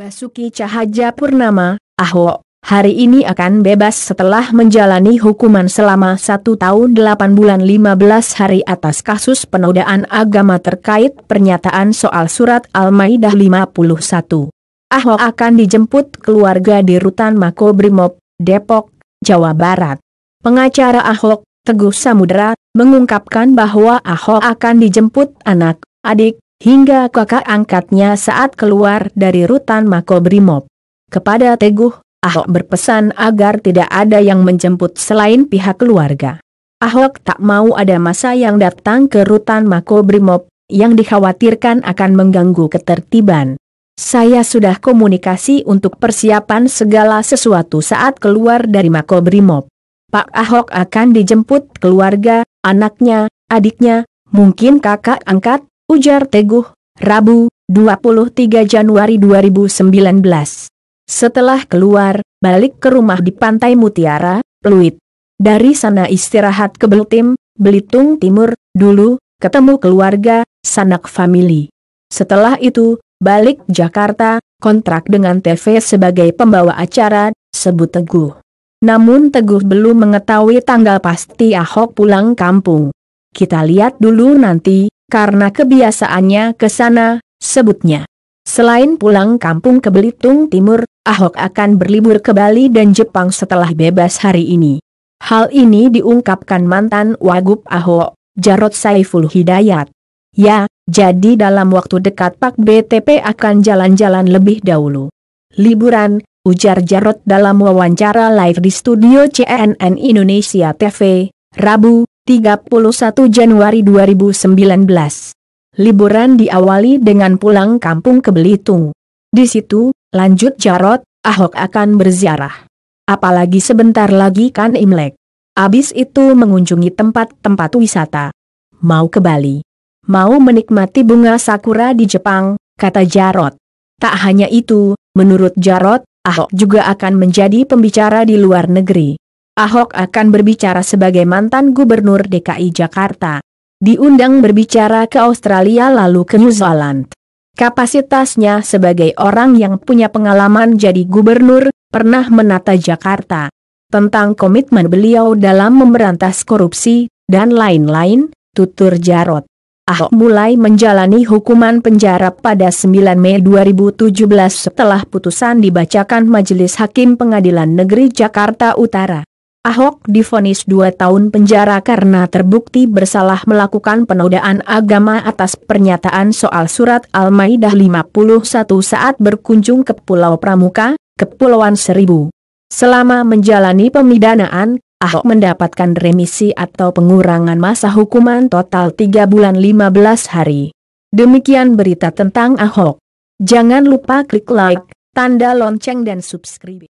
Basuki Cahaja Purnama, Ahok, hari ini akan bebas setelah menjalani hukuman selama 1 tahun 8 bulan 15 hari atas kasus penodaan agama terkait pernyataan soal surat Al-Maidah 51. Ahok akan dijemput keluarga di Rutan Mako Makobrimob, Depok, Jawa Barat. Pengacara Ahok, Teguh Samudera, mengungkapkan bahwa Ahok akan dijemput anak, adik, hingga kakak angkatnya saat keluar dari rutan Makobrimob. Kepada Teguh, Ahok berpesan agar tidak ada yang menjemput selain pihak keluarga. Ahok tak mau ada masa yang datang ke rutan Makobrimob, yang dikhawatirkan akan mengganggu ketertiban. Saya sudah komunikasi untuk persiapan segala sesuatu saat keluar dari Makobrimob. Pak Ahok akan dijemput keluarga, anaknya, adiknya, mungkin kakak angkat, ujar Teguh, Rabu, 23 Januari 2019. Setelah keluar, balik ke rumah di Pantai Mutiara, Pluit. Dari sana istirahat ke Belitung, Belitung Timur, dulu, ketemu keluarga, sanak famili. Setelah itu, balik Jakarta, kontrak dengan TV sebagai pembawa acara, sebut Teguh. Namun Teguh belum mengetahui tanggal pasti Ahok pulang kampung. Kita lihat dulu nanti, karena kebiasaannya ke sana, sebutnya. Selain pulang kampung ke Belitung Timur, Ahok akan berlibur ke Bali dan Jepang setelah bebas hari ini. Hal ini diungkapkan mantan Wagub Ahok, Jarod Saiful Hidayat. Ya, jadi dalam waktu dekat Pak BTP akan jalan-jalan lebih dahulu. Liburan, ujar Jarod dalam wawancara live di studio CNN Indonesia TV, Rabu, 31 Januari 2019. Liburan diawali dengan pulang kampung ke Belitung. Di situ, lanjut Jarot, Ahok akan berziarah. Apalagi sebentar lagi kan Imlek. Abis itu mengunjungi tempat-tempat wisata. Mau ke Bali. Mau menikmati bunga sakura di Jepang, kata Jarot. Tak hanya itu, menurut Jarot, Ahok juga akan menjadi pembicara di luar negeri. Ahok akan berbicara sebagai mantan gubernur DKI Jakarta. Diundang berbicara ke Australia lalu ke New Zealand. Kapasitasnya sebagai orang yang punya pengalaman jadi gubernur, pernah menata Jakarta. Tentang komitmen beliau dalam memberantas korupsi, dan lain-lain, tutur Jarot. Ahok mulai menjalani hukuman penjara pada 9 Mei 2017 setelah putusan dibacakan Majelis Hakim Pengadilan Negeri Jakarta Utara. Ahok difonis dua tahun penjara karena terbukti bersalah melakukan penodaan agama atas pernyataan soal surat Al-Maidah 51 saat berkunjung ke Pulau Pramuka, Kepulauan Seribu. Selama menjalani pemidanaan, Ahok mendapatkan remisi atau pengurangan masa hukuman total 3 bulan 15 hari. Demikian berita tentang Ahok. Jangan lupa klik like, tanda lonceng dan subscribe.